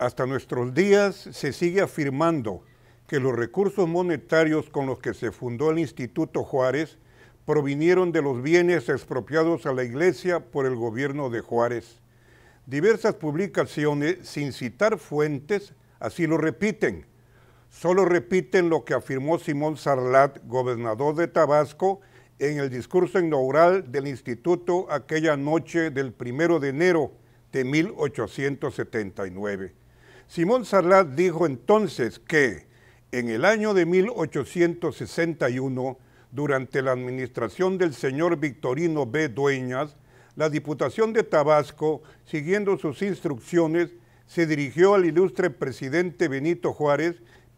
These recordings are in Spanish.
Hasta nuestros días se sigue afirmando que los recursos monetarios con los que se fundó el Instituto Juárez provinieron de los bienes expropiados a la iglesia por el gobierno de Juárez. Diversas publicaciones, sin citar fuentes, así lo repiten. Solo repiten lo que afirmó Simón Sarlat, gobernador de Tabasco, en el discurso inaugural del instituto aquella noche del primero de enero de 1879. Simón Sarlat dijo entonces que en el año de 1861, durante la administración del señor Victorino B. Dueñas, la Diputación de Tabasco, siguiendo sus instrucciones, se dirigió al ilustre presidente Benito Juárez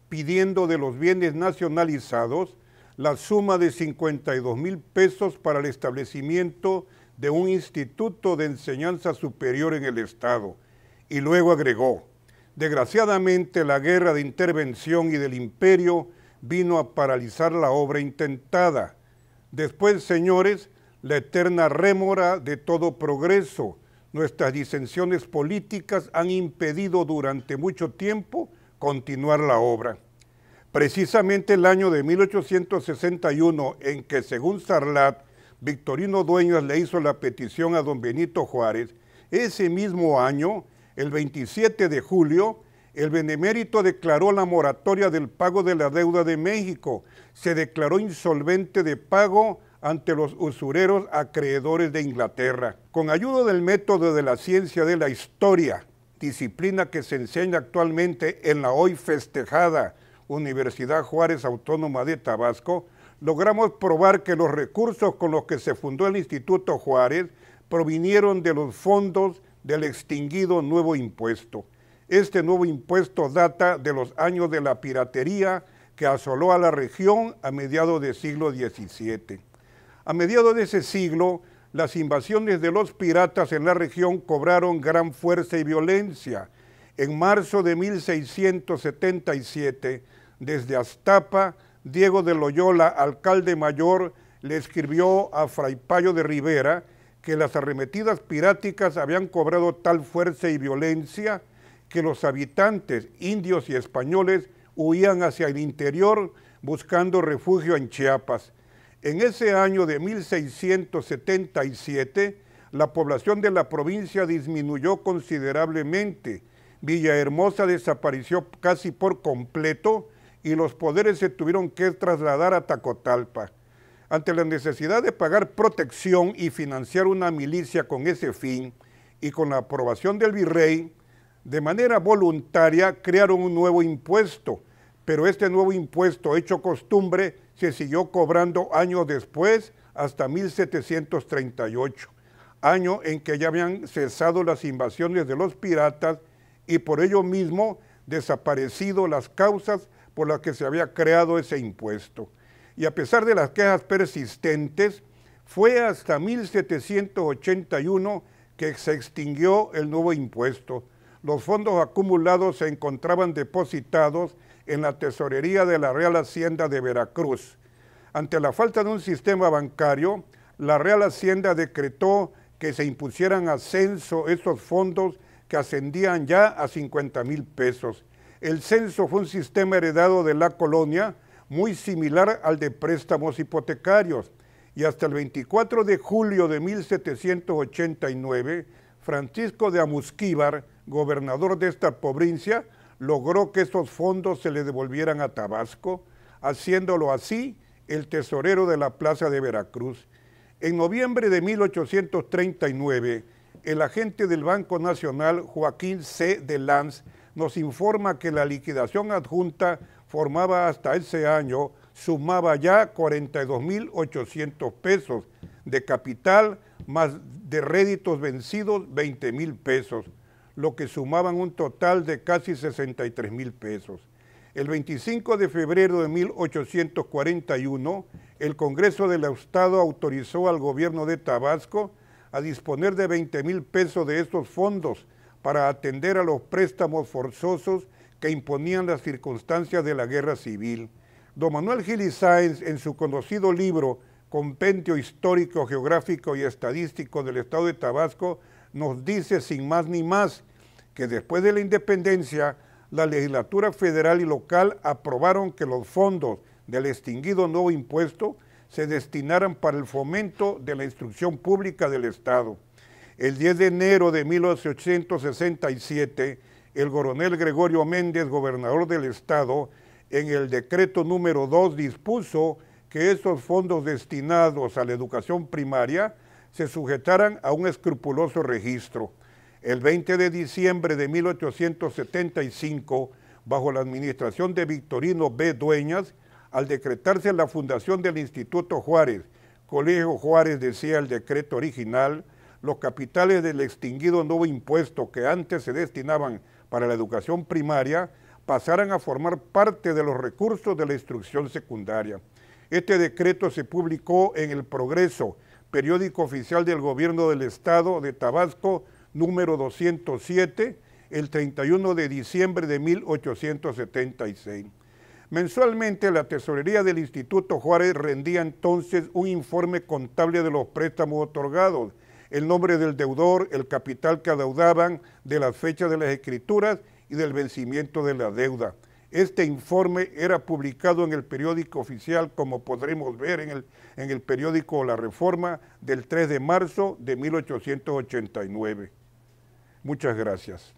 pidiendo de los bienes nacionalizados la suma de 52 mil pesos para el establecimiento de un instituto de enseñanza superior en el Estado. Y luego agregó, Desgraciadamente la guerra de intervención y del imperio vino a paralizar la obra intentada. Después, señores, la eterna rémora de todo progreso. Nuestras disensiones políticas han impedido durante mucho tiempo continuar la obra. Precisamente el año de 1861, en que según Sarlat, Victorino Dueñas le hizo la petición a don Benito Juárez, ese mismo año el 27 de julio, el Benemérito declaró la moratoria del pago de la deuda de México. Se declaró insolvente de pago ante los usureros acreedores de Inglaterra. Con ayuda del método de la ciencia de la historia, disciplina que se enseña actualmente en la hoy festejada Universidad Juárez Autónoma de Tabasco, logramos probar que los recursos con los que se fundó el Instituto Juárez provinieron de los fondos del extinguido nuevo impuesto. Este nuevo impuesto data de los años de la piratería que asoló a la región a mediados del siglo XVII. A mediados de ese siglo, las invasiones de los piratas en la región cobraron gran fuerza y violencia. En marzo de 1677, desde Aztapa, Diego de Loyola, alcalde mayor, le escribió a Fray Payo de Rivera que las arremetidas piráticas habían cobrado tal fuerza y violencia que los habitantes indios y españoles huían hacia el interior buscando refugio en Chiapas. En ese año de 1677, la población de la provincia disminuyó considerablemente. Villahermosa desapareció casi por completo y los poderes se tuvieron que trasladar a Tacotalpa. Ante la necesidad de pagar protección y financiar una milicia con ese fin y con la aprobación del virrey, de manera voluntaria crearon un nuevo impuesto, pero este nuevo impuesto hecho costumbre se siguió cobrando años después hasta 1738, año en que ya habían cesado las invasiones de los piratas y por ello mismo desaparecido las causas por las que se había creado ese impuesto y a pesar de las quejas persistentes, fue hasta 1781 que se extinguió el nuevo impuesto. Los fondos acumulados se encontraban depositados en la tesorería de la Real Hacienda de Veracruz. Ante la falta de un sistema bancario, la Real Hacienda decretó que se impusieran a censo estos fondos que ascendían ya a 50 mil pesos. El censo fue un sistema heredado de la colonia muy similar al de préstamos hipotecarios, y hasta el 24 de julio de 1789, Francisco de Amusquíbar, gobernador de esta provincia, logró que esos fondos se le devolvieran a Tabasco, haciéndolo así el tesorero de la Plaza de Veracruz. En noviembre de 1839, el agente del Banco Nacional, Joaquín C. de Lanz, nos informa que la liquidación adjunta formaba hasta ese año sumaba ya 42.800 pesos de capital más de réditos vencidos 20.000 pesos, lo que sumaban un total de casi 63.000 pesos. El 25 de febrero de 1841, el Congreso del Estado autorizó al gobierno de Tabasco a disponer de 20.000 pesos de estos fondos para atender a los préstamos forzosos que imponían las circunstancias de la guerra civil, don Manuel Gili Sáenz, en su conocido libro Compendio Histórico, Geográfico y Estadístico del Estado de Tabasco, nos dice sin más ni más que después de la independencia, la legislatura federal y local aprobaron que los fondos del extinguido nuevo impuesto se destinaran para el fomento de la instrucción pública del Estado. El 10 de enero de 1867, el coronel Gregorio Méndez, gobernador del estado, en el decreto número 2 dispuso que esos fondos destinados a la educación primaria se sujetaran a un escrupuloso registro. El 20 de diciembre de 1875, bajo la administración de Victorino B. Dueñas, al decretarse la fundación del Instituto Juárez, Colegio Juárez decía el decreto original, los capitales del extinguido nuevo impuesto que antes se destinaban para la educación primaria pasaran a formar parte de los recursos de la instrucción secundaria. Este decreto se publicó en El Progreso, periódico oficial del Gobierno del Estado de Tabasco, número 207, el 31 de diciembre de 1876. Mensualmente la tesorería del Instituto Juárez rendía entonces un informe contable de los préstamos otorgados el nombre del deudor, el capital que adeudaban, de las fechas de las escrituras y del vencimiento de la deuda. Este informe era publicado en el periódico oficial, como podremos ver en el, en el periódico La Reforma, del 3 de marzo de 1889. Muchas gracias.